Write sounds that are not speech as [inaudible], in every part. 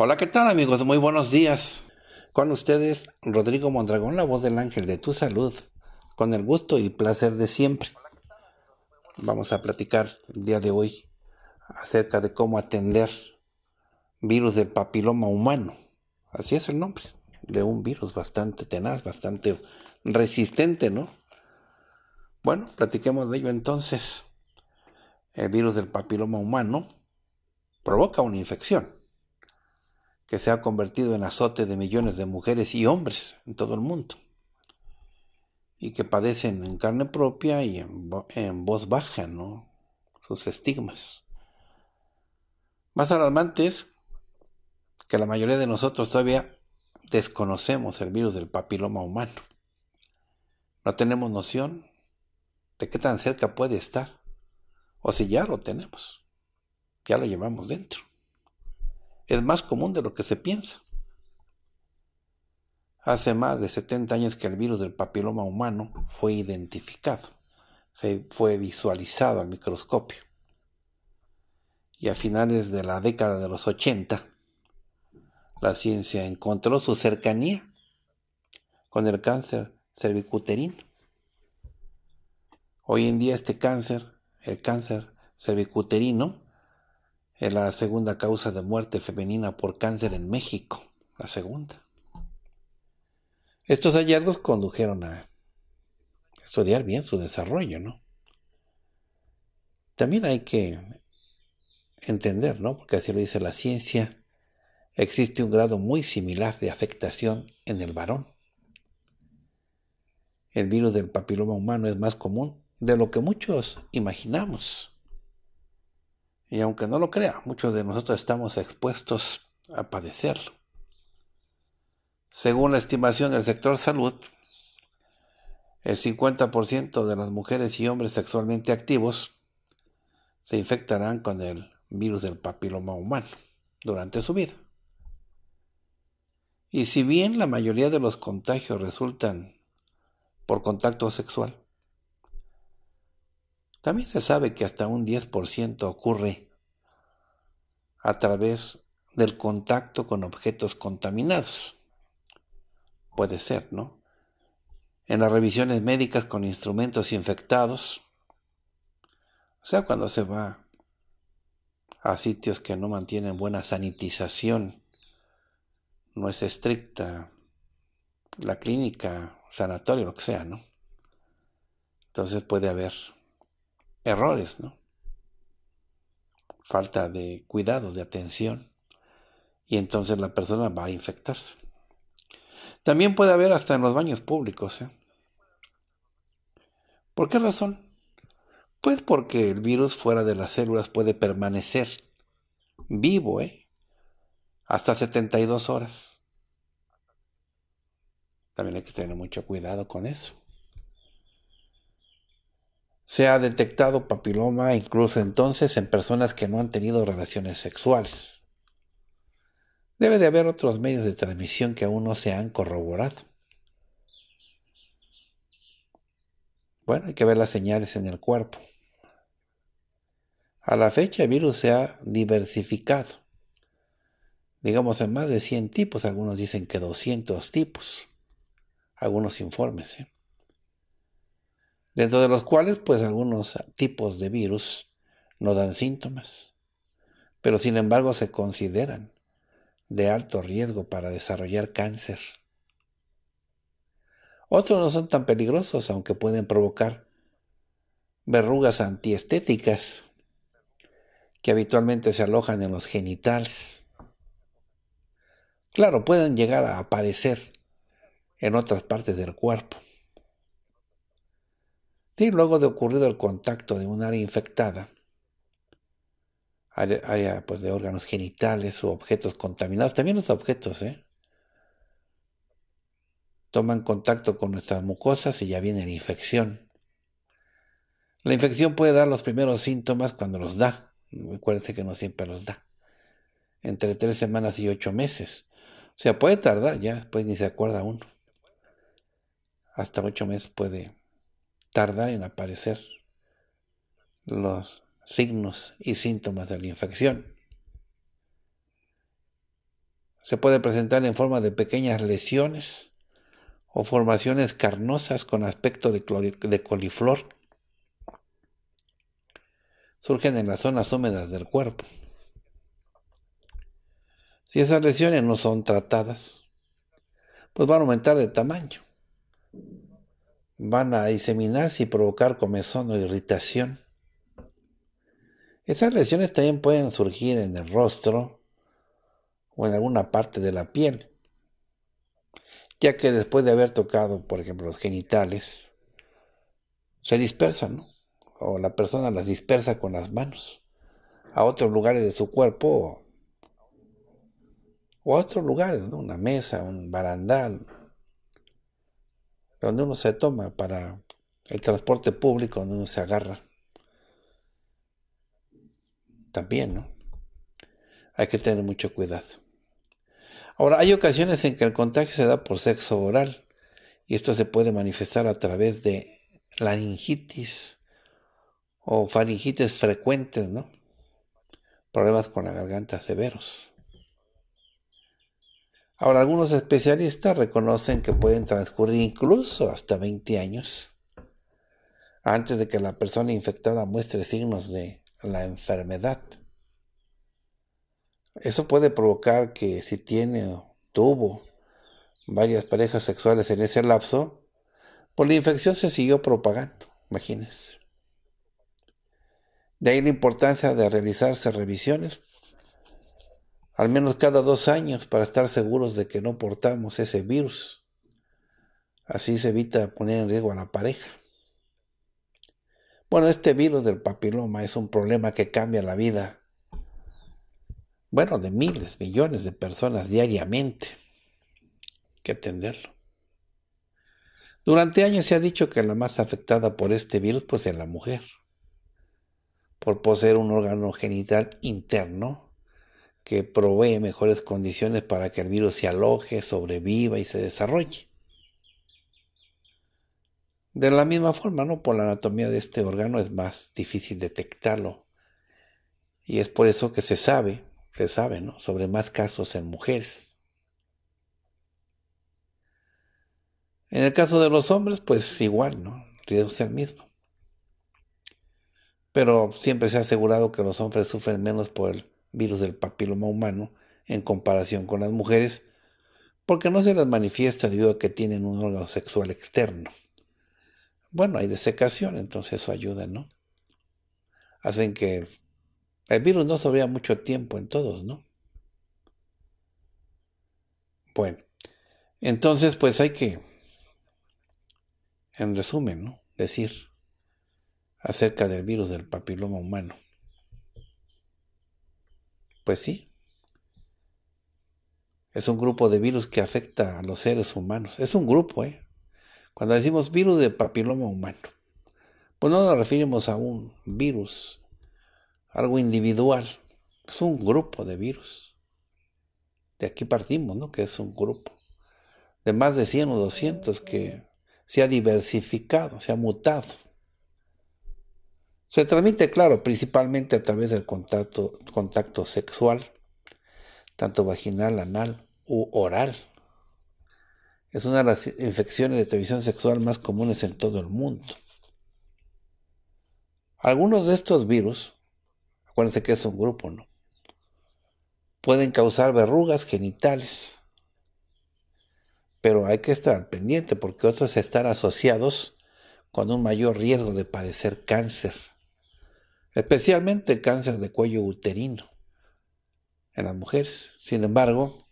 Hola, ¿qué tal amigos? Muy buenos días. Con ustedes, Rodrigo Mondragón, la voz del ángel de tu salud, con el gusto y placer de siempre. Vamos a platicar el día de hoy acerca de cómo atender virus del papiloma humano. Así es el nombre, de un virus bastante tenaz, bastante resistente, ¿no? Bueno, platiquemos de ello entonces. El virus del papiloma humano provoca una infección que se ha convertido en azote de millones de mujeres y hombres en todo el mundo, y que padecen en carne propia y en, voz baja ¿no? sus estigmas. Más alarmante es que la mayoría de nosotros todavía desconocemos el virus del papiloma humano. No tenemos noción de qué tan cerca puede estar, o si ya lo tenemos, ya lo llevamos dentro es más común de lo que se piensa. Hace más de 70 años que el virus del papiloma humano fue identificado, fue visualizado al microscopio. Y a finales de la década de los 80, la ciencia encontró su cercanía con el cáncer cervicuterino. Hoy en día este cáncer, el cáncer cervicuterino, es la segunda causa de muerte femenina por cáncer en México. La segunda. Estos hallazgos condujeron a estudiar bien su desarrollo, ¿no? También hay que entender, ¿no? Porque así lo dice la ciencia, existe un grado muy similar de afectación en el varón. El virus del papiloma humano es más común de lo que muchos imaginamos. Y aunque no lo crea, muchos de nosotros estamos expuestos a padecerlo. Según la estimación del sector salud, el 50% de las mujeres y hombres sexualmente activos se infectarán con el virus del papiloma humano durante su vida. Y si bien la mayoría de los contagios resultan por contacto sexual, también se sabe que hasta un 10% ocurre a través del contacto con objetos contaminados. Puede ser, ¿no? En las revisiones médicas con instrumentos infectados, o sea, cuando se va a sitios que no mantienen buena sanitización, no es estricta la clínica, sanatorio, lo que sea, ¿no? Entonces puede haber errores, ¿no? Falta de cuidado, de atención. Y entonces la persona va a infectarse. También puede haber hasta en los baños públicos. ¿eh? ¿Por qué razón? Pues porque el virus fuera de las células puede permanecer vivo, ¿eh? Hasta 72 horas. También hay que tener mucho cuidado con eso. Se ha detectado papiloma incluso entonces en personas que no han tenido relaciones sexuales. Debe de haber otros medios de transmisión que aún no se han corroborado. Bueno, hay que ver las señales en el cuerpo. A la fecha el virus se ha diversificado. Digamos en más de 100 tipos, algunos dicen que 200 tipos. Algunos informes. ¿eh? dentro de los cuales pues algunos tipos de virus no dan síntomas, pero sin embargo se consideran de alto riesgo para desarrollar cáncer. Otros no son tan peligrosos, aunque pueden provocar verrugas antiestéticas que habitualmente se alojan en los genitales. Claro, pueden llegar a aparecer en otras partes del cuerpo. Sí, luego de ocurrido el contacto de un área infectada, área, pues, de órganos genitales u objetos contaminados, también los objetos, ¿eh? toman contacto con nuestras mucosas y ya viene la infección. La infección puede dar los primeros síntomas cuando los da. Acuérdense que no siempre los da. Entre tres semanas y ocho meses. O sea, puede tardar ya, pues ni se acuerda uno. Hasta ocho meses puede tardar en aparecer los signos y síntomas de la infección. Se puede presentar en forma de pequeñas lesiones o formaciones carnosas con aspecto de, de coliflor. Surgen en las zonas húmedas del cuerpo. Si esas lesiones no son tratadas, pues van a aumentar de tamaño van a diseminarse y provocar comezón o irritación. Esas lesiones también pueden surgir en el rostro o en alguna parte de la piel, ya que después de haber tocado, por ejemplo, los genitales, se dispersan, ¿no? o la persona las dispersa con las manos a otros lugares de su cuerpo o, a otros lugares, ¿no? una mesa, un barandal, donde uno se toma para el transporte público, donde uno se agarra. También, ¿no? Hay que tener mucho cuidado. Ahora, hay ocasiones en que el contagio se da por sexo oral y esto se puede manifestar a través de laringitis o faringitis frecuentes, ¿no? Problemas con la garganta severos. Ahora, algunos especialistas reconocen que pueden transcurrir incluso hasta 20 años antes de que la persona infectada muestre signos de la enfermedad. Eso puede provocar que si tiene o tuvo varias parejas sexuales en ese lapso, pues la infección se siguió propagando, imagínense. De ahí la importancia de realizarse revisiones al menos cada dos años para estar seguros de que no portamos ese virus. Así se evita poner en riesgo a la pareja. Bueno, este virus del papiloma es un problema que cambia la vida, bueno, de miles, millones de personas diariamente. Hay que atenderlo. Durante años se ha dicho que la más afectada por este virus pues es la mujer, por poseer un órgano genital interno que provee mejores condiciones para que el virus se aloje, sobreviva y se desarrolle. De la misma forma, ¿no? Por la anatomía de este órgano es más difícil detectarlo. Y es por eso que se sabe, se sabe, ¿no? Sobre más casos en mujeres. En el caso de los hombres, pues igual, ¿no? es el mismo. Pero siempre se ha asegurado que los hombres sufren menos por el virus del papiloma humano, en comparación con las mujeres, porque no se las manifiesta debido a que tienen un órgano sexual externo. Bueno, hay desecación, entonces eso ayuda, ¿no? Hacen que el virus no sobrea mucho tiempo en todos, ¿no? Bueno, entonces pues hay que, en resumen, ¿no? Decir acerca del virus del papiloma humano. Pues sí. Es un grupo de virus que afecta a los seres humanos. Es un grupo, ¿eh? Cuando decimos virus de papiloma humano, pues no nos referimos a un virus, algo individual. Es un grupo de virus. De aquí partimos, ¿no? Que es un grupo de más de 100 o 200 que se ha diversificado, se ha mutado. Se transmite, claro, principalmente a través del contacto, sexual, tanto vaginal, anal u oral. Es una de las infecciones de transmisión sexual más comunes en todo el mundo. Algunos de estos virus, acuérdense que es un grupo, ¿no? Pueden causar verrugas genitales. Pero hay que estar pendiente porque otros están asociados con un mayor riesgo de padecer cáncer especialmente cáncer de cuello uterino en las mujeres. Sin embargo,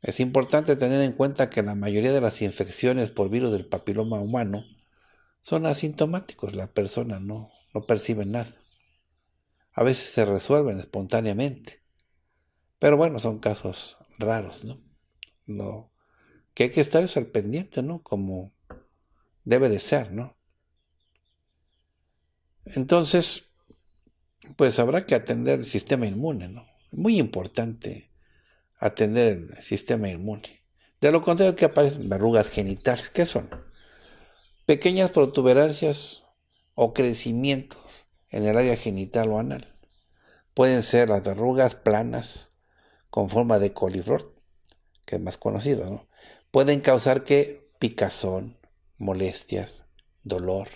es importante tener en cuenta que la mayoría de las infecciones por virus del papiloma humano son asintomáticos, la persona no, no percibe nada. A veces se resuelven espontáneamente, pero bueno, son casos raros, ¿no? Lo que hay que estar es al pendiente, ¿no? Como debe de ser, ¿no? Entonces, pues habrá que atender el sistema inmune, ¿no? Muy importante atender el sistema inmune. De lo contrario, que aparecen verrugas genitales, ¿qué son? Pequeñas protuberancias o crecimientos en el área genital o anal. Pueden ser las verrugas planas con forma de coliflor, que es más conocido, ¿no? Pueden causar que picazón, molestias, dolor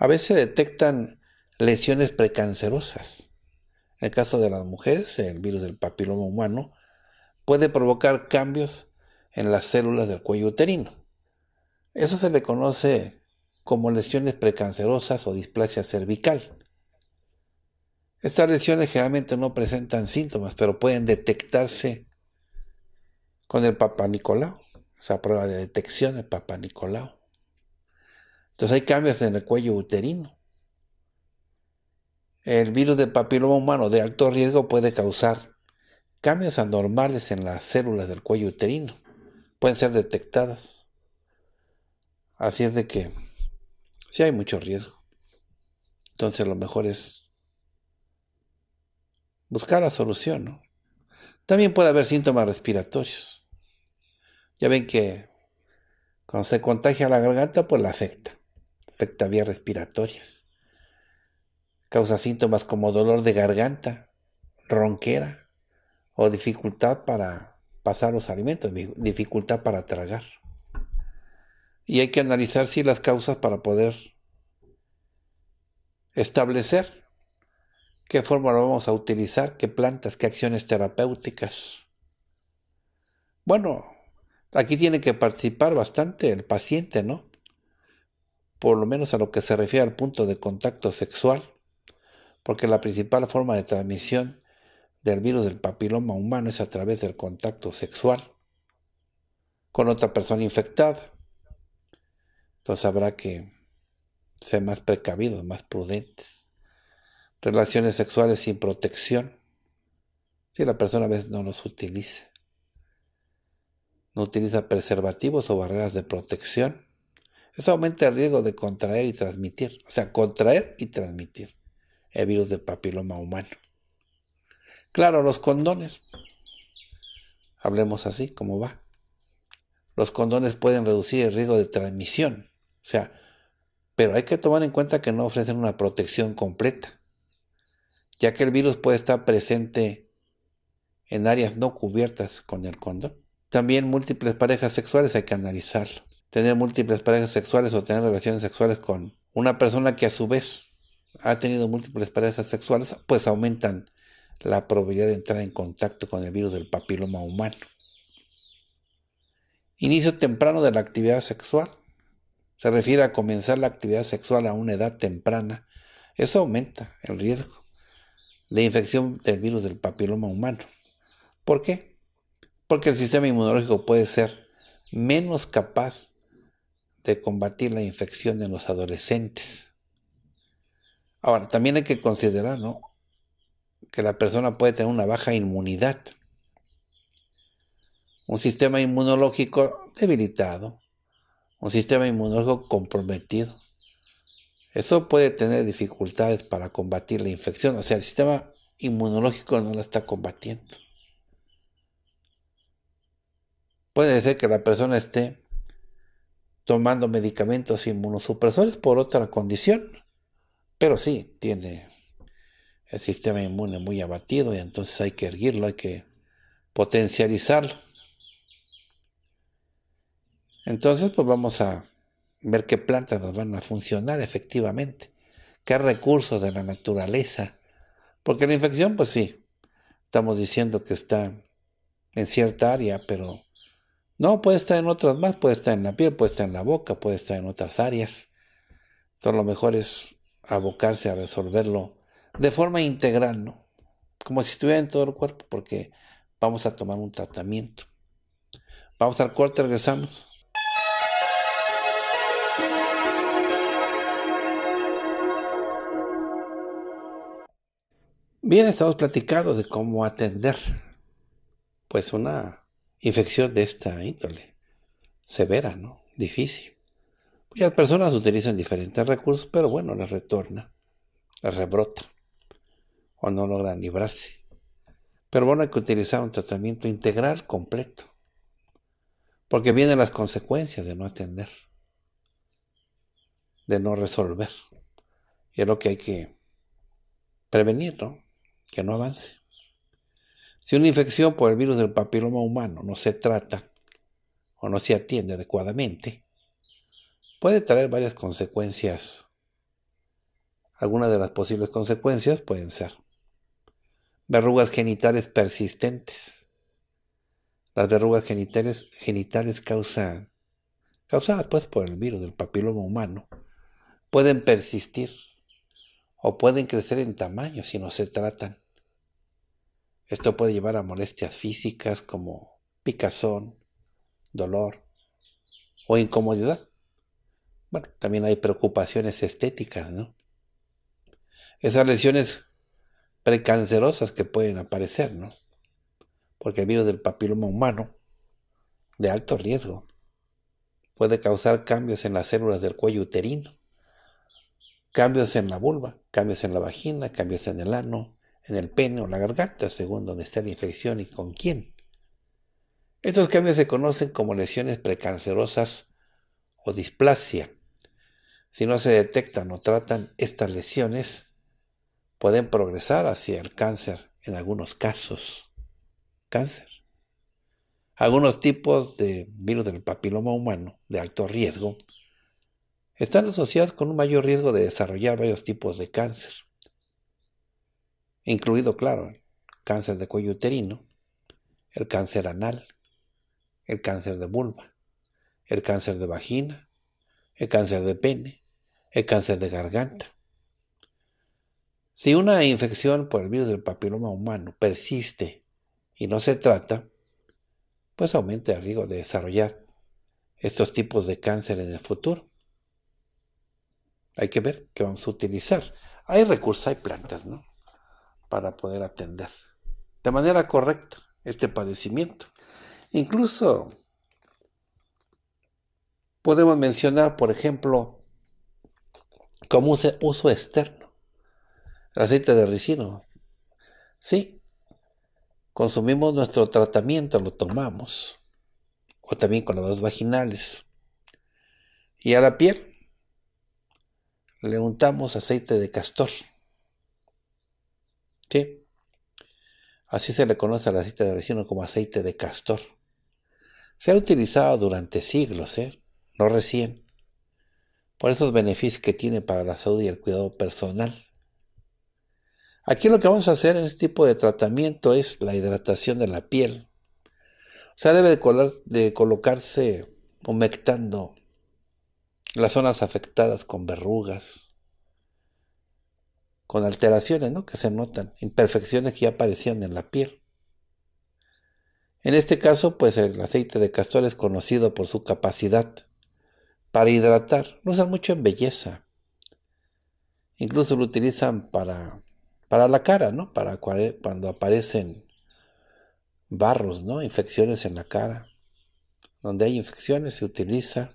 a veces detectan lesiones precancerosas. En el caso de las mujeres, el virus del papiloma humano puede provocar cambios en las células del cuello uterino. Eso se le conoce como lesiones precancerosas o displasia cervical. Estas lesiones generalmente no presentan síntomas, pero pueden detectarse con el papanicolao. esa prueba de detección del papanicolao. Entonces hay cambios en el cuello uterino. El virus del papiloma humano de alto riesgo puede causar cambios anormales en las células del cuello uterino. Pueden ser detectadas. Así es de que si hay mucho riesgo. Entonces lo mejor es buscar la solución. También puede haber síntomas respiratorios. Ya ven que cuando se contagia la garganta, pues la afecta afecta respiratorias. Causa síntomas como dolor de garganta, ronquera o dificultad para pasar los alimentos, dificultad para tragar. Y hay que analizar si las causas para poder establecer qué forma lo vamos a utilizar, qué plantas, qué acciones terapéuticas. Bueno, aquí tiene que participar bastante el paciente, ¿no? por lo menos a lo que se refiere al punto de contacto sexual, porque la principal forma de transmisión del virus del papiloma humano es a través del contacto sexual con otra persona infectada. Entonces habrá que ser más precavidos, más prudentes. Relaciones sexuales sin protección. Si la persona a veces no los utiliza. No utiliza preservativos o barreras de protección. Eso aumenta el riesgo de contraer y transmitir, o sea, contraer y transmitir el virus del papiloma humano. Claro, los condones. Hablemos así, como va. Los condones pueden reducir el riesgo de transmisión, o sea, pero hay que tomar en cuenta que no ofrecen una protección completa, ya que el virus puede estar presente en áreas no cubiertas con el condón. También múltiples parejas sexuales hay que analizarlo tener múltiples parejas sexuales o tener relaciones sexuales con una persona que a su vez ha tenido múltiples parejas sexuales, pues aumentan la probabilidad de entrar en contacto con el virus del papiloma humano. Inicio temprano de la actividad sexual. Se refiere a comenzar la actividad sexual a una edad temprana. Eso aumenta el riesgo de infección del virus del papiloma humano. ¿Por qué? Porque el sistema inmunológico puede ser menos capaz de combatir la infección en los adolescentes. Ahora, también hay que considerar ¿no? que la persona puede tener una baja inmunidad, un sistema inmunológico debilitado, un sistema inmunológico comprometido. Eso puede tener dificultades para combatir la infección, o sea, el sistema inmunológico no la está combatiendo. Puede ser que la persona esté tomando medicamentos inmunosupresores por otra condición, pero sí tiene el sistema inmune muy abatido y entonces hay que erguirlo, hay que potencializarlo. Entonces pues vamos a ver qué plantas nos van a funcionar efectivamente, qué recursos de la naturaleza, porque la infección pues sí, estamos diciendo que está en cierta área, pero no, puede estar en otras más, puede estar en la piel, puede estar en la boca, puede estar en otras áreas. Entonces lo mejor es abocarse a resolverlo de forma integral, ¿no? Como si estuviera en todo el cuerpo, porque vamos a tomar un tratamiento. Vamos al cuarto, regresamos. Bien, estamos platicando de cómo atender pues una infección de esta índole, severa, ¿no? Difícil. Muchas personas utilizan diferentes recursos, pero bueno, les retorna, les rebrota, o no logran librarse. Pero bueno, hay que utilizar un tratamiento integral completo, porque vienen las consecuencias de no atender, de no resolver. Y es lo que hay que prevenir, ¿no? Que no avance. Si una infección por el virus del papiloma humano no se trata o no se atiende adecuadamente, puede traer varias consecuencias. Algunas de las posibles consecuencias pueden ser verrugas genitales persistentes. Las verrugas genitales, causadas pues por el virus del papiloma humano pueden persistir o pueden crecer en tamaño si no se tratan. Esto puede llevar a molestias físicas como picazón, dolor o incomodidad. Bueno, también hay preocupaciones estéticas, ¿no? Esas lesiones precancerosas que pueden aparecer, ¿no? Porque el virus del papiloma humano, de alto riesgo, puede causar cambios en las células del cuello uterino, cambios en la vulva, cambios en la vagina, cambios en el ano, en el pene o la garganta, según donde está la infección y con quién. Estos cambios se conocen como lesiones precancerosas o displasia. Si no se detectan o tratan estas lesiones, pueden progresar hacia el cáncer en algunos casos. Cáncer. Algunos tipos de virus del papiloma humano de alto riesgo están asociados con un mayor riesgo de desarrollar varios tipos de cáncer incluido, claro, cáncer de cuello uterino, el cáncer anal, el cáncer de vulva, el cáncer de vagina, el cáncer de pene, el cáncer de garganta. Si una infección por el virus del papiloma humano persiste y no se trata, pues aumenta el riesgo de desarrollar estos tipos de cáncer en el futuro. Hay que ver qué vamos a utilizar. Hay recursos, hay plantas, ¿no? para poder atender de manera correcta este padecimiento. Incluso podemos mencionar, por ejemplo, como uso externo, el aceite de ricino. Sí, consumimos nuestro tratamiento, lo tomamos, o también con las vaginales. Y a la piel le untamos aceite de castor. Así se le conoce al aceite de resino como aceite de castor. Se ha utilizado durante siglos, ¿eh? no recién, por esos beneficios que tiene para la salud y el cuidado personal. Aquí lo que vamos a hacer en este tipo de tratamiento es la hidratación de la piel. O sea, debe de, de colocarse humectando las zonas afectadas con verrugas, con alteraciones que se notan, imperfecciones que ya aparecían en la piel. En este caso, pues el aceite de castor es conocido por su capacidad para hidratar. Lo usan mucho en belleza. Incluso lo utilizan para, para la cara, ¿no? Para cuando aparecen barros, ¿no? Infecciones en la cara. Donde hay infecciones se utiliza.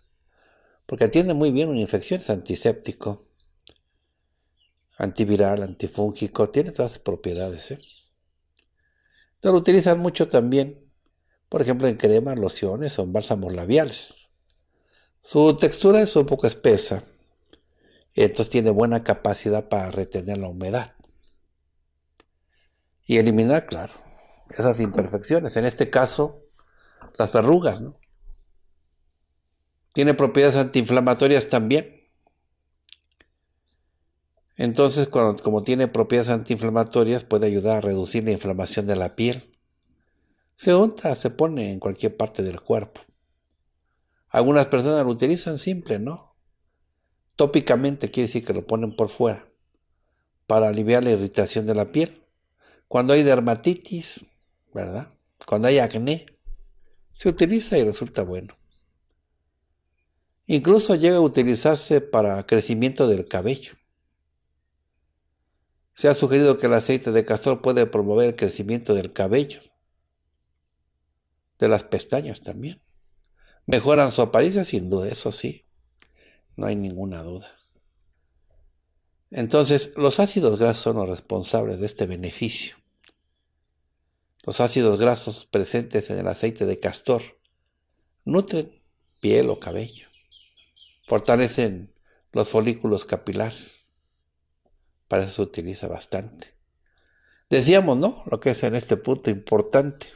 Porque atiende muy bien una infección, es antiséptico antiviral, antifúngico, tiene todas propiedades. ¿eh? lo utilizan mucho también, por ejemplo, en cremas, lociones o en bálsamos labiales. Su textura es un poco espesa, entonces tiene buena capacidad para retener la humedad y eliminar, claro, esas imperfecciones. En este caso, las verrugas, ¿no? Tiene propiedades antiinflamatorias también. Entonces, cuando, como tiene propiedades antiinflamatorias, puede ayudar a reducir la inflamación de la piel. Se unta, se pone en cualquier parte del cuerpo. Algunas personas lo utilizan simple, ¿no? Tópicamente quiere decir que lo ponen por fuera, para aliviar la irritación de la piel. Cuando hay dermatitis, ¿verdad? Cuando hay acné, se utiliza y resulta bueno. Incluso llega a utilizarse para crecimiento del cabello. Se ha sugerido que el aceite de castor puede promover el crecimiento del cabello, de las pestañas también. Mejoran su apariencia, sin duda, eso sí, no hay ninguna duda. Entonces, los ácidos grasos son los responsables de este beneficio. Los ácidos grasos presentes en el aceite de castor nutren piel o cabello, fortalecen los folículos capilares, para eso se utiliza bastante. Decíamos, ¿no? Lo que es en este punto importante,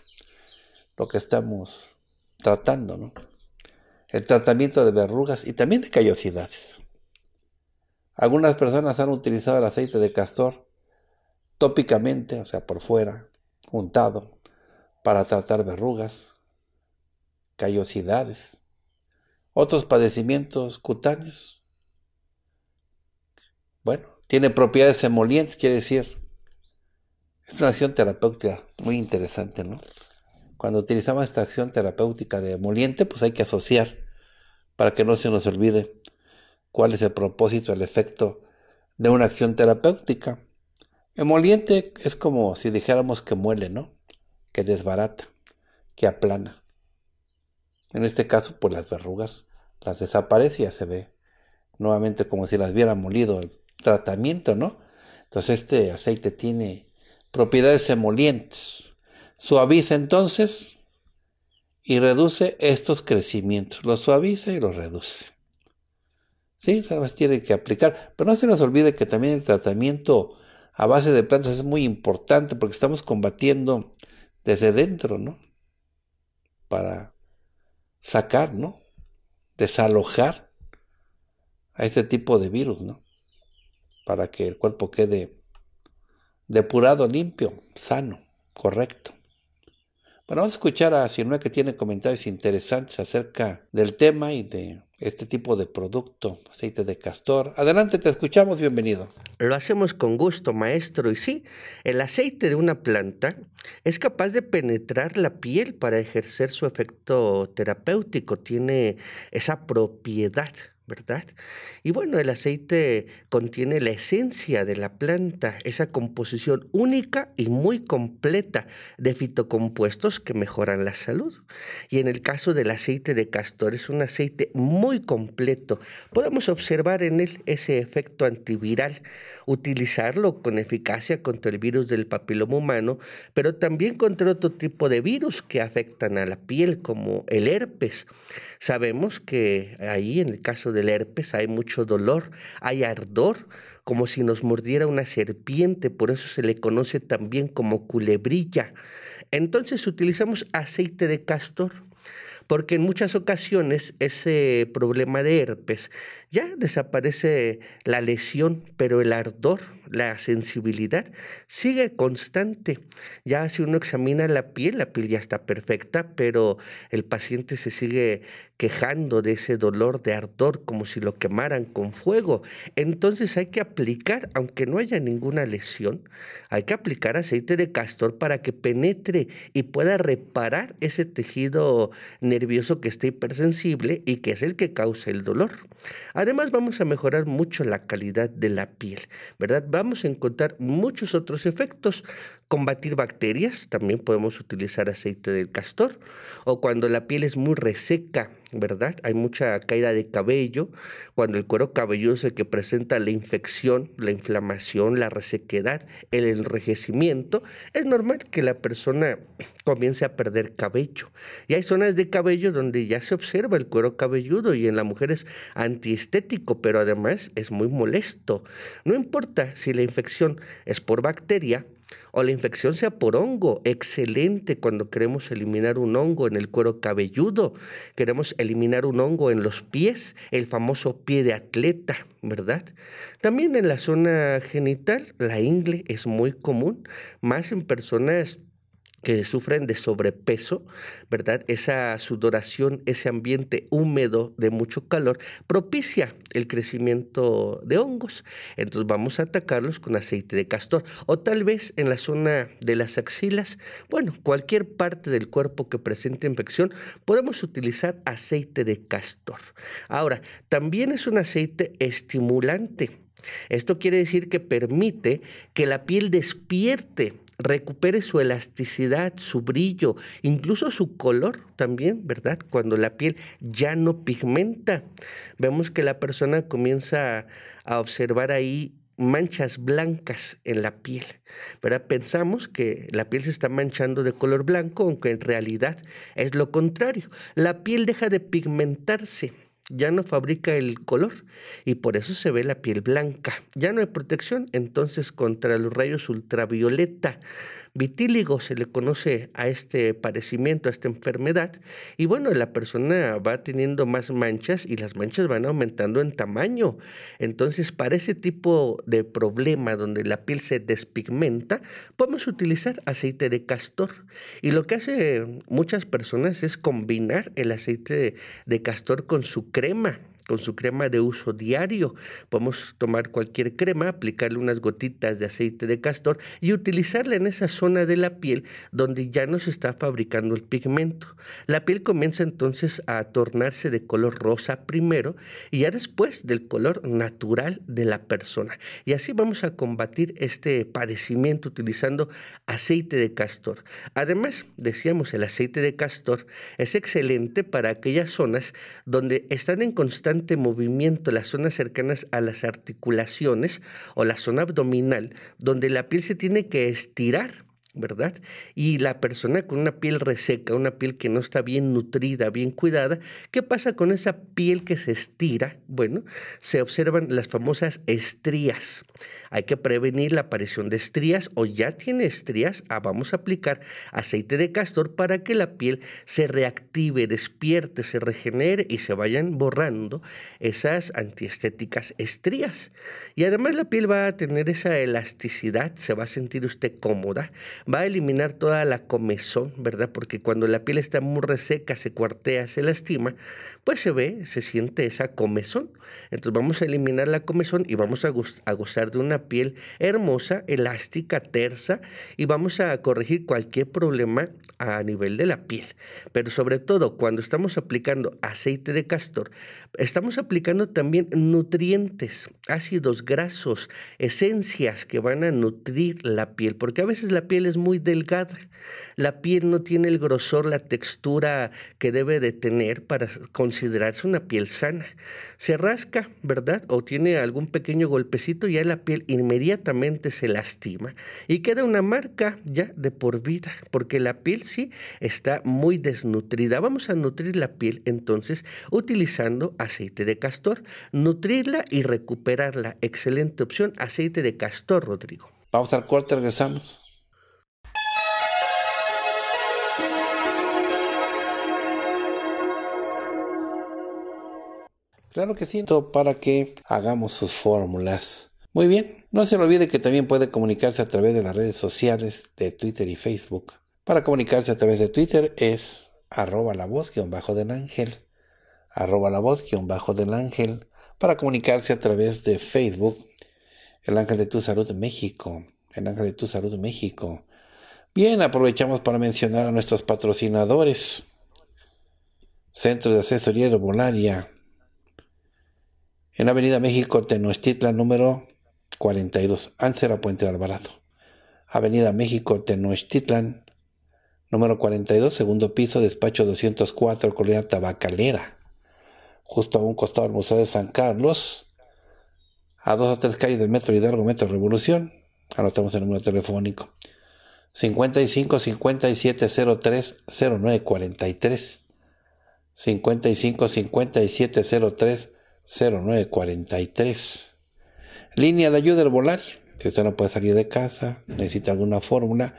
lo que estamos tratando, ¿no? El tratamiento de verrugas y también de callosidades. Algunas personas han utilizado el aceite de castor tópicamente, o sea, por fuera, juntado, para tratar verrugas, callosidades, otros padecimientos cutáneos. Bueno, tiene propiedades emolientes, quiere decir. Es una acción terapéutica muy interesante, ¿no? Cuando utilizamos esta acción terapéutica de emoliente, pues hay que asociar para que no se nos olvide cuál es el propósito, el efecto de una acción terapéutica. Emoliente es como si dijéramos que muele, ¿no? Que desbarata, que aplana. En este caso, pues las verrugas las desaparece y ya se ve nuevamente como si las hubiera molido el tratamiento, ¿no? Entonces este aceite tiene propiedades emolientes. Suaviza entonces y reduce estos crecimientos. Lo suaviza y lo reduce. Sí, además tiene que aplicar. Pero no se nos olvide que también el tratamiento a base de plantas es muy importante porque estamos combatiendo desde dentro, ¿no? Para sacar, ¿no? Desalojar a este tipo de virus, ¿no? para que el cuerpo quede depurado, limpio, sano, correcto. Bueno, vamos a escuchar a Sinue que tiene comentarios interesantes acerca del tema y de este tipo de producto, aceite de castor. Adelante, te escuchamos, bienvenido. Lo hacemos con gusto, maestro. Y sí, el aceite de una planta es capaz de penetrar la piel para ejercer su efecto terapéutico, tiene esa propiedad. ¿verdad? Y bueno, el aceite contiene la esencia de la planta, esa composición única y muy completa de fitocompuestos que mejoran la salud. Y en el caso del aceite de castor, es un aceite muy completo. Podemos observar en él ese efecto antiviral, utilizarlo con eficacia contra el virus del papiloma humano, pero también contra otro tipo de virus que afectan a la piel, como el herpes. Sabemos que ahí, en el caso de del herpes, hay mucho dolor, hay ardor, como si nos mordiera una serpiente, por eso se le conoce también como culebrilla. Entonces utilizamos aceite de castor, porque en muchas ocasiones ese problema de herpes ya desaparece la lesión, pero el ardor la sensibilidad sigue constante. Ya si uno examina la piel, la piel ya está perfecta, pero el paciente se sigue quejando de ese dolor de ardor como si lo quemaran con fuego. Entonces hay que aplicar, aunque no haya ninguna lesión, hay que aplicar aceite de castor para que penetre y pueda reparar ese tejido nervioso que está hipersensible y que es el que causa el dolor. Además vamos a mejorar mucho la calidad de la piel, ¿verdad? Vamos a encontrar muchos otros efectos combatir bacterias, también podemos utilizar aceite del castor. O cuando la piel es muy reseca, ¿verdad? Hay mucha caída de cabello. Cuando el cuero cabelludo es el que presenta la infección, la inflamación, la resequedad, el enrejecimiento, es normal que la persona [clears throat] comience a perder cabello. Y hay zonas de cabello donde ya se observa el cuero cabelludo y en la mujer es antiestético, pero además es muy molesto. No importa si la infección es por bacteria, o la infección sea por hongo, excelente cuando queremos eliminar un hongo en el cuero cabelludo, queremos eliminar un hongo en los pies, el famoso pie de atleta, ¿verdad? También en la zona genital, la ingle es muy común, más en personas que sufren de sobrepeso, ¿verdad? Esa sudoración, ese ambiente húmedo de mucho calor, propicia el crecimiento de hongos. Entonces vamos a atacarlos con aceite de castor o tal vez en la zona de las axilas, bueno, cualquier parte del cuerpo que presente infección, podemos utilizar aceite de castor. Ahora, también es un aceite estimulante. Esto quiere decir que permite que la piel despierte recupere su elasticidad, su brillo, incluso su color también, ¿verdad? Cuando la piel ya no pigmenta, vemos que la persona comienza a observar ahí manchas blancas en la piel, ¿verdad? Pensamos que la piel se está manchando de color blanco, aunque en realidad es lo contrario. La piel deja de pigmentarse ya no fabrica el color y por eso se ve la piel blanca. Ya no hay protección entonces contra los rayos ultravioleta. Vitíligo se le conoce a este padecimiento, a esta enfermedad. Y bueno, la persona va teniendo más manchas y las manchas van aumentando en tamaño. Entonces, para ese tipo de problema donde la piel se despigmenta, podemos utilizar aceite de castor. Y lo que hace muchas personas es combinar el aceite de castor con su crema con su crema de uso diario. Podemos tomar cualquier crema, aplicarle unas gotitas de aceite de castor y utilizarla en esa zona de la piel donde ya nos está fabricando el pigmento. La piel comienza entonces a tornarse de color rosa primero y ya después del color natural de la persona. Y así vamos a combatir este padecimiento utilizando aceite de castor. Además, decíamos, el aceite de castor es excelente para aquellas zonas donde están en constante movimiento las zonas cercanas a las articulaciones o la zona abdominal, donde la piel se tiene que estirar ¿verdad? Y la persona con una piel reseca, una piel que no está bien nutrida, bien cuidada, ¿qué pasa con esa piel que se estira? Bueno, se observan las famosas estrías. Hay que prevenir la aparición de estrías o ya tiene estrías. Ah, vamos a aplicar aceite de castor para que la piel se reactive, despierte, se regenere y se vayan borrando esas antiestéticas estrías. Y además la piel va a tener esa elasticidad, se va a sentir usted cómoda, va a eliminar toda la comezón, ¿verdad? Porque cuando la piel está muy reseca, se cuartea, se lastima, pues se ve, se siente esa comezón. Entonces vamos a eliminar la comezón y vamos a gozar de una piel hermosa, elástica, tersa y vamos a corregir cualquier problema a nivel de la piel. Pero sobre todo cuando estamos aplicando aceite de castor, Estamos aplicando también nutrientes, ácidos grasos, esencias que van a nutrir la piel, porque a veces la piel es muy delgada, la piel no tiene el grosor, la textura que debe de tener para considerarse una piel sana. Se rasca, ¿verdad? O tiene algún pequeño golpecito, ya la piel inmediatamente se lastima y queda una marca ya de por vida, porque la piel sí está muy desnutrida. Vamos a nutrir la piel entonces utilizando aceite de castor, nutrirla y recuperarla. Excelente opción, aceite de castor, Rodrigo. Vamos al corte, regresamos. Claro que sí, para que hagamos sus fórmulas. Muy bien, no se olvide que también puede comunicarse a través de las redes sociales de Twitter y Facebook. Para comunicarse a través de Twitter es arroba la voz bajo del ángel arroba la voz guión bajo del ángel, para comunicarse a través de Facebook, el ángel de tu salud México, el ángel de tu salud México. Bien, aprovechamos para mencionar a nuestros patrocinadores. Centro de Asesoría Herbolaria, en Avenida México, Tenochtitlan, número 42, Áncera Puente de Alvarado. Avenida México, Tenochtitlan, número 42, segundo piso, despacho 204, Colonia Tabacalera justo a un costado del Museo de San Carlos, a dos o tres calles del Metro Hidalgo, Metro Revolución. Anotamos ah, el número telefónico. 55 57 03 09 43. 55 57 03 09 43. Línea de ayuda volar. Si usted no puede salir de casa, necesita alguna fórmula,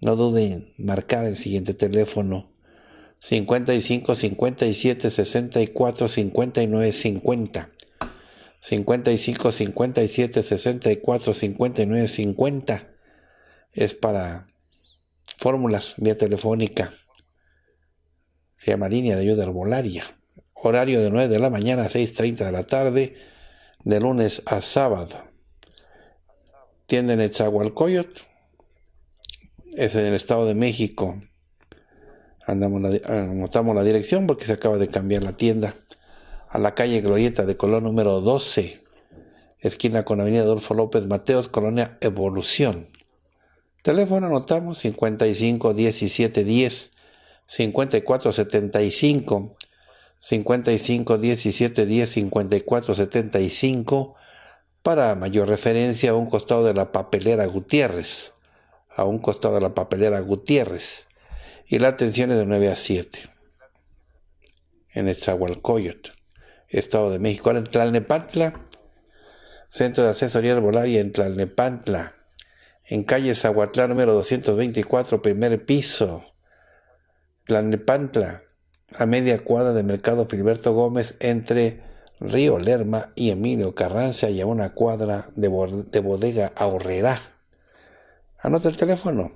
no dude en marcar el siguiente teléfono 55 57 64 59 50 55 57 64 59 50 es para fórmulas vía telefónica se llama línea de ayuda volaria horario de 9 de la mañana a 6.30 de la tarde de lunes a sábado tienden en es en el estado de México anotamos la dirección porque se acaba de cambiar la tienda a la calle Glorieta de Colón número 12, esquina con Avenida Adolfo López Mateos, Colonia Evolución. Teléfono anotamos 55 17 10 54 75 55 17 10 54 75 para mayor referencia a un costado de la papelera Gutiérrez, a un costado de la papelera Gutiérrez y la atención es de 9 a 7 en el Zahualcoyot, Estado de México. Ahora en Tlalnepantla, Centro de Asesoría Arbolaria en Tlalnepantla, en calle Zahuatlá número 224, primer piso, Tlalnepantla, a media cuadra de Mercado Filiberto Gómez entre Río Lerma y Emilio Carranza y a una cuadra de, bodega Ahorrera. Anota el teléfono.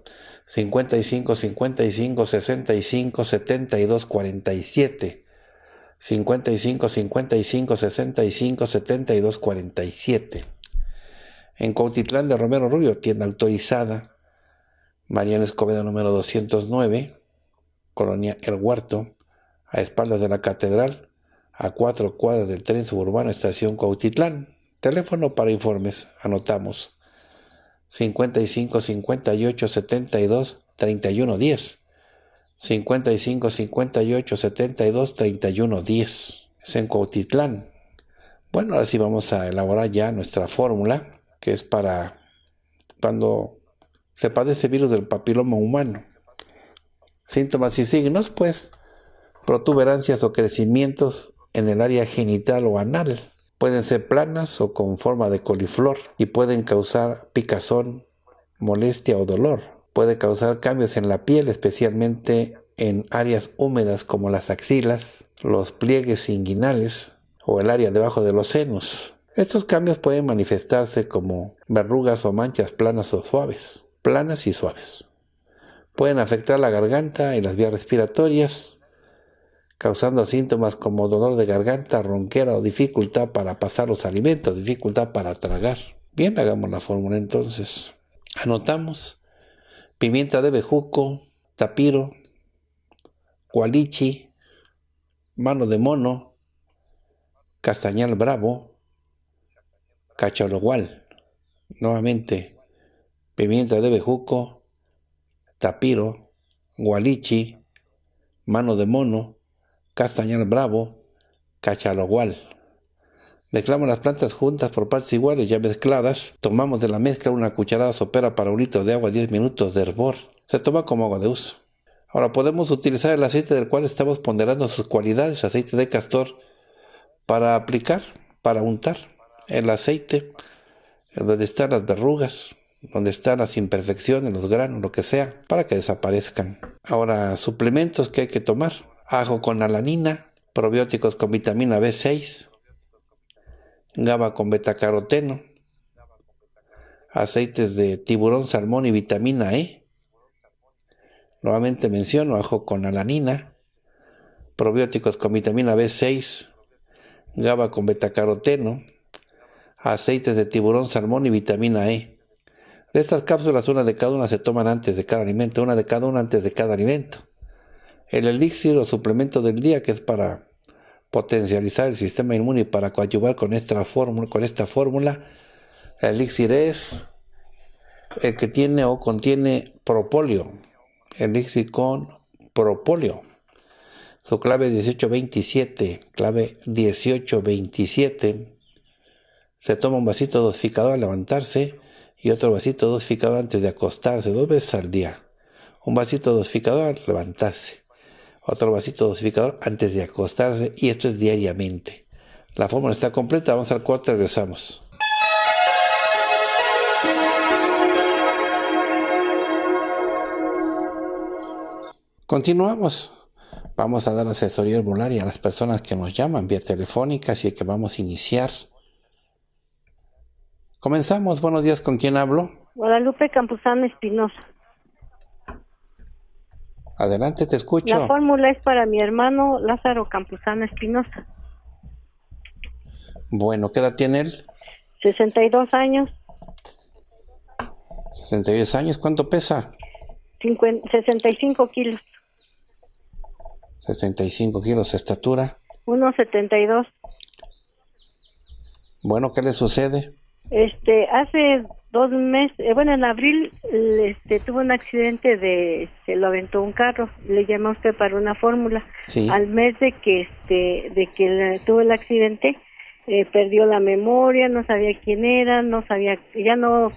55 55 65 72 47. 55 55 65 72 47. En Cuautitlán de Romero Rubio, tienda autorizada. María Escobedo número 209, Colonia El Huerto, a espaldas de la catedral, a cuatro cuadras del tren suburbano Estación Cuautitlán. Teléfono para informes, anotamos 55 58 72 31 10. 55 58 72 31 10. Es en Cuautitlán. Bueno, ahora sí vamos a elaborar ya nuestra fórmula, que es para cuando se padece virus del papiloma humano. Síntomas y signos, pues, protuberancias o crecimientos en el área genital o anal, Pueden ser planas o con forma de coliflor y pueden causar picazón, molestia o dolor. Puede causar cambios en la piel, especialmente en áreas húmedas como las axilas, los pliegues inguinales o el área debajo de los senos. Estos cambios pueden manifestarse como verrugas o manchas planas o suaves, planas y suaves. Pueden afectar la garganta y las vías respiratorias, causando síntomas como dolor de garganta, ronquera o dificultad para pasar los alimentos, dificultad para tragar. Bien, hagamos la fórmula entonces. Anotamos pimienta de bejuco, tapiro, gualichi, mano de mono, castañal bravo, cachorogual. Nuevamente, pimienta de bejuco, tapiro, gualichi, mano de mono, Castañal Bravo, Cachalogual. Mezclamos las plantas juntas por partes iguales, ya mezcladas. Tomamos de la mezcla una cucharada sopera para un litro de agua 10 minutos de hervor. Se toma como agua de uso. Ahora podemos utilizar el aceite del cual estamos ponderando sus cualidades, aceite de castor, para aplicar, para untar el aceite donde están las verrugas, donde están las imperfecciones, los granos, lo que sea, para que desaparezcan. Ahora, suplementos que hay que tomar ajo con alanina, probióticos con vitamina B6, GABA con betacaroteno, aceites de tiburón, salmón y vitamina E. Nuevamente menciono ajo con alanina, probióticos con vitamina B6, GABA con betacaroteno, aceites de tiburón, salmón y vitamina E. De estas cápsulas, una de cada una se toman antes de cada alimento, una de cada una antes de cada alimento el elixir o suplemento del día que es para potencializar el sistema inmune y para coadyuvar con esta fórmula, el elixir es el que tiene o contiene propóleo, elixir con propóleo. Su clave 1827, clave 1827. Se toma un vasito dosificador al levantarse y otro vasito dosificador antes de acostarse, dos veces al día. Un vasito dosificador al levantarse otro vasito dosificador antes de acostarse y esto es diariamente. La fórmula está completa, vamos al cuarto y regresamos. Continuamos. Vamos a dar asesoría herbolaria a las personas que nos llaman vía telefónica, así que vamos a iniciar. Comenzamos. Buenos días, ¿con quién hablo? Guadalupe Campuzano Espinosa. Adelante, te escucho. La fórmula es para mi hermano Lázaro Campuzano Espinosa. Bueno, ¿qué edad tiene él? 62 años. 62 años, ¿cuánto pesa? 65 kilos. 65 kilos, estatura. 1,72. Bueno, ¿qué le sucede? Este, hace dos meses, eh, bueno, en abril eh, este, tuvo un accidente de, se lo aventó un carro, le llama usted para una fórmula. Al mes de que, este, de que tuvo el accidente, eh, perdió la memoria, no sabía quién era, no sabía, ya no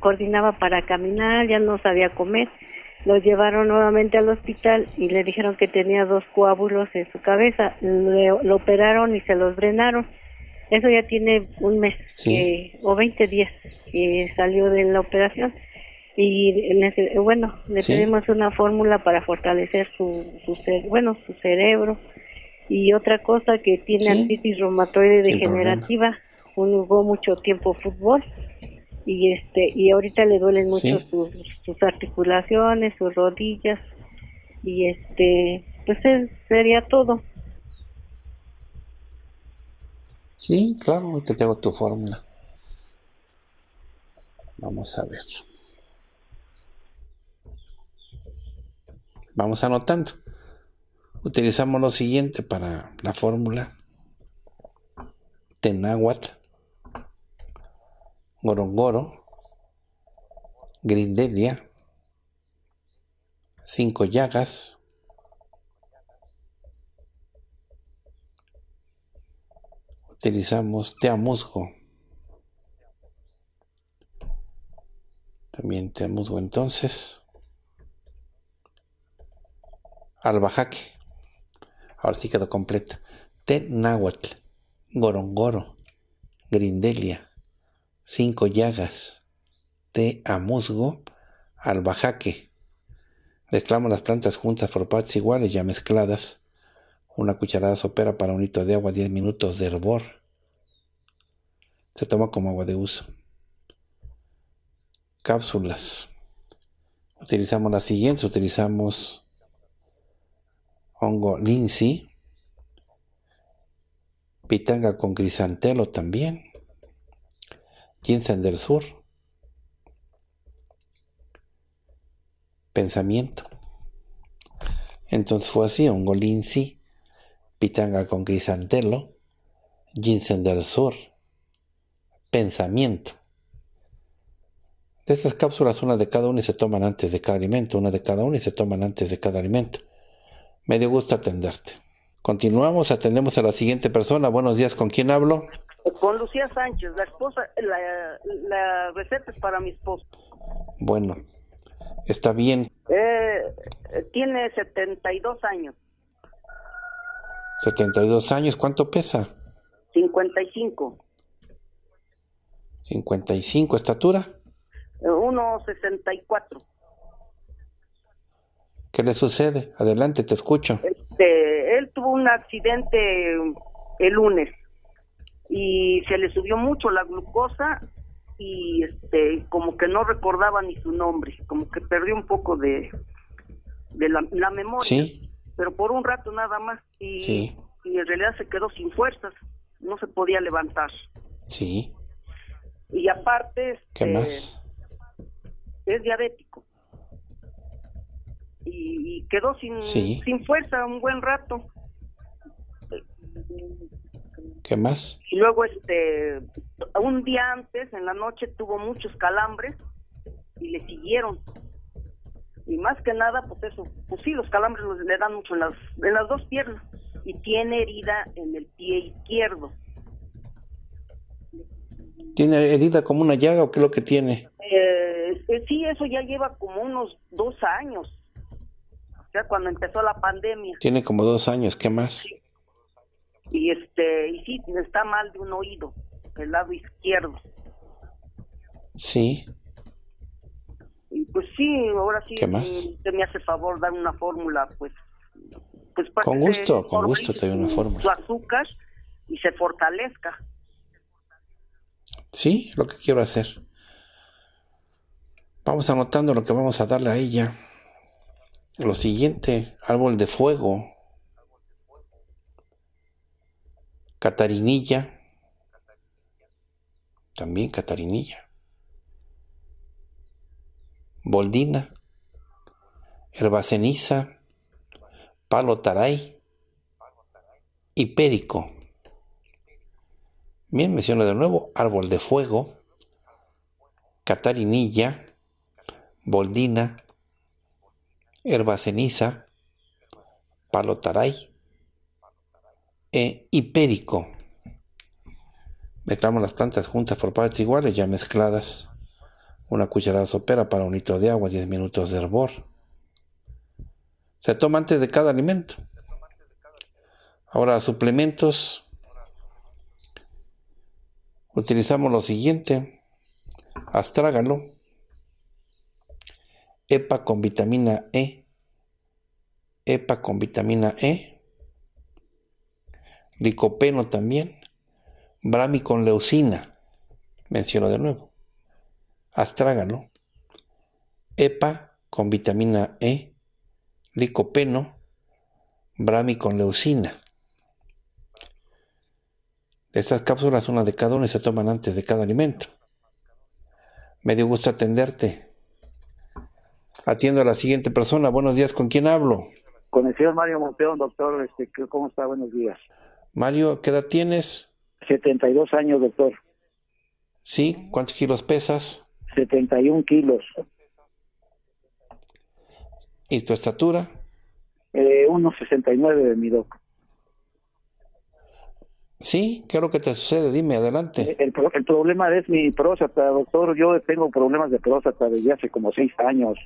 coordinaba para caminar, ya no sabía comer. Lo llevaron nuevamente al hospital y le dijeron que tenía dos coágulos en su cabeza. lo operaron y se los drenaron eso ya tiene un mes o 20 días que salió de la operación. Y bueno, le pedimos una fórmula para fortalecer su, su, bueno, su cerebro. Y otra cosa que tiene artritis reumatoide degenerativa, jugó mucho tiempo fútbol y este y ahorita le duelen mucho sus, sus articulaciones, sus rodillas y este pues sería todo. Sí, claro, que tengo tu fórmula. Vamos a ver. Vamos anotando. Utilizamos lo siguiente para la fórmula. Tenáhuatl, Gorongoro, Grindelia, Cinco Llagas, utilizamos a También te musgo entonces. Albajaque. Ahora sí quedó completa. Te náhuatl. Gorongoro. Grindelia. Cinco llagas. Te musgo, Albajaque. Mezclamos las plantas juntas por partes iguales ya mezcladas una cucharada sopera para un litro de agua, 10 minutos de hervor. Se toma como agua de uso. Cápsulas. Utilizamos las siguientes. Utilizamos hongo linsi. Pitanga con crisantelo también. Ginseng del sur. Pensamiento. Entonces fue así, hongo linsi pitanga con crisantelo, ginseng del sur, pensamiento. De estas cápsulas, una de cada una y se toman antes de cada alimento, una de cada una y se toman antes de cada alimento. Me dio gusto atenderte. Continuamos, atendemos a la siguiente persona. Buenos días, ¿con quién hablo? Con Lucía Sánchez, la esposa, la, receta es para mi esposo. Bueno, está bien. Eh, tiene 72 años. 72 años, ¿cuánto pesa? 55. 55, ¿estatura? 1,64. Eh, ¿Qué le sucede? Adelante, te escucho. Este, él tuvo un accidente el lunes y se le subió mucho la glucosa y este como que no recordaba ni su nombre, como que perdió un poco de, de la, la memoria. Sí pero por un rato nada más y, y en realidad se quedó sin fuerzas, no se podía levantar. Sí. Y aparte, este, Es diabético. Y, quedó sin, sin fuerza un buen rato. ¿Qué más? Y luego, este, un día antes, en la noche, tuvo muchos calambres y le siguieron y más que nada, pues eso, pues sí, los calambres le dan mucho en las, en las dos piernas y tiene herida en el pie izquierdo. ¿Tiene herida como una llaga o qué es lo que tiene? Eh, eh sí, eso ya lleva como unos dos años, o sea, cuando empezó la pandemia. Tiene como dos años, ¿qué más? Y, este, y sí, está mal de un oído, el lado izquierdo. Sí pues sí, ahora sí, eh, usted me hace favor dar una fórmula, pues. pues con gusto, con gusto te doy una fórmula. Su azúcar y se fortalezca. Sí, lo que quiero hacer. Vamos anotando lo que vamos a darle a ella. Lo siguiente, árbol de fuego, Catarinilla, también Catarinilla boldina, herbaceniza, palo taray y Bien, menciono de nuevo árbol de fuego, catarinilla, boldina, herbaceniza, palo taray e eh, hipérico. Mezclamos las plantas juntas por partes iguales, ya mezcladas una cucharada sopera para un litro de agua, 10 minutos de hervor. Se toma antes de cada alimento. Ahora, suplementos. Utilizamos lo siguiente. Astrágalo. EPA con vitamina E. EPA con vitamina E. Licopeno también. Brami con leucina. Menciono de nuevo astrágalo, EPA con vitamina E, licopeno, brami con leucina. Estas cápsulas, una de cada una, se toman antes de cada alimento. Me dio gusto atenderte. Atiendo a la siguiente persona. Buenos días, ¿con quién hablo? Con el señor Mario Monteón, doctor. Este, ¿Cómo está? Buenos días. Mario, ¿qué edad tienes? 72 años, doctor. Sí, ¿cuántos kilos pesas? 71 kilos. ¿Y tu estatura? Eh, 1,69 de mi doc. Sí, ¿qué es lo que te sucede? Dime, adelante. Eh, el, problema es mi próstata, doctor. Yo tengo problemas de próstata desde hace como seis años.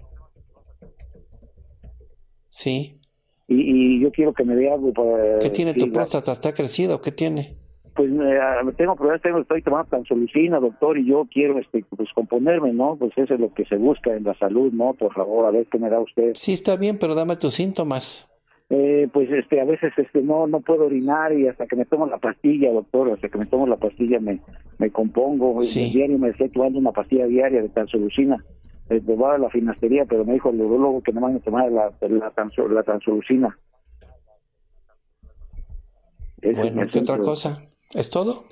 Sí. Y, yo quiero que me dé algo para... ¿Qué tiene tu próstata? ¿Está crecido? ¿Qué tiene? pues eh, tengo problemas, tengo, estoy tomando Tansolucina, doctor, y yo quiero este, pues componerme, ¿no? Pues eso es lo que se busca en la salud, ¿no? Por favor, a ver qué me da usted. Sí, está bien, pero dame tus síntomas. Eh, pues este a veces este no no puedo orinar y hasta que me tomo la pastilla doctor hasta que me tomo la pastilla me me compongo sí. el diario me estoy tomando una pastilla diaria de Tansolucina eh, de a la finastería pero me dijo el neurólogo que no van a tomar la la, la bueno, ¿qué otra cosa? ¿Es todo?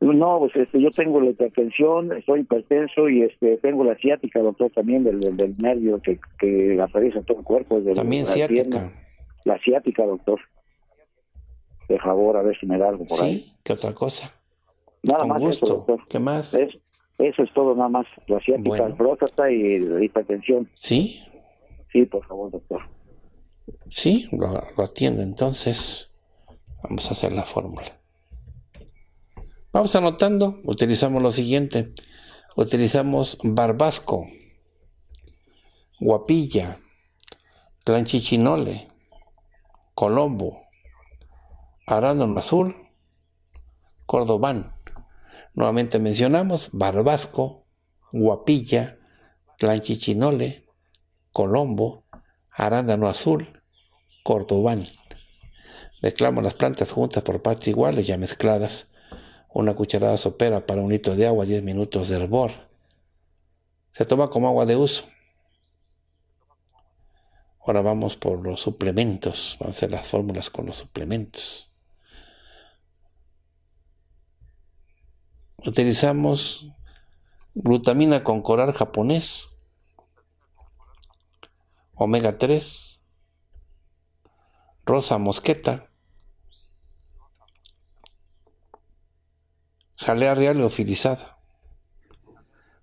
No, pues este, yo tengo la hipertensión, estoy hipertenso y este, tengo la ciática, doctor, también del, nervio que, que todo el cuerpo. también la ciática. La ciática, doctor. De favor, a ver si me da algo por ahí. ¿qué otra cosa? Nada más Eso, ¿Qué más? Es, eso es todo, nada más. La ciática, próstata y la hipertensión. ¿Sí? Sí, por favor, doctor. Sí, lo, lo atiendo entonces. Vamos a hacer la fórmula. Vamos anotando, utilizamos lo siguiente. Utilizamos barbasco, guapilla, clanchichinole, colombo, arándano azul, cordobán. Nuevamente mencionamos barbasco, guapilla, clanchichinole, colombo, arándano azul, cordobán. Mezclamos las plantas juntas por partes iguales ya mezcladas una cucharada sopera para un litro de agua, 10 minutos de hervor. Se toma como agua de uso. Ahora vamos por los suplementos. Vamos a hacer las fórmulas con los suplementos. Utilizamos glutamina con coral japonés, omega 3, rosa mosqueta, jalea real leofilizada.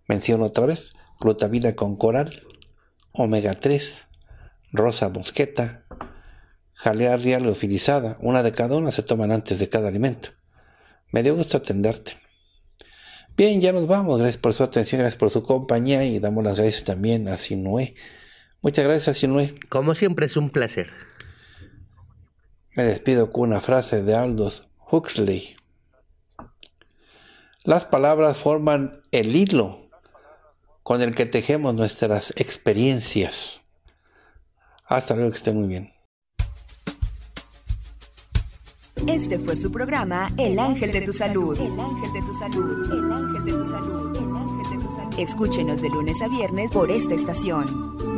Menciono otra vez glutamina con coral, omega 3, rosa mosqueta, jalea real leofilizada. Una de cada una se toman antes de cada alimento. Me dio gusto atenderte. Bien, ya nos vamos. Gracias por su atención, gracias por su compañía y damos las gracias también a Sinué. Muchas gracias, Sinué. Como siempre, es un placer. Me despido con una frase de Aldous Huxley. Las palabras forman el hilo con el que tejemos nuestras experiencias. Hasta luego, que estén muy bien. Este fue su programa El Ángel de tu Salud. El Ángel de tu Salud. El Ángel de El Ángel de tu Salud. Escúchenos de lunes a viernes por esta estación.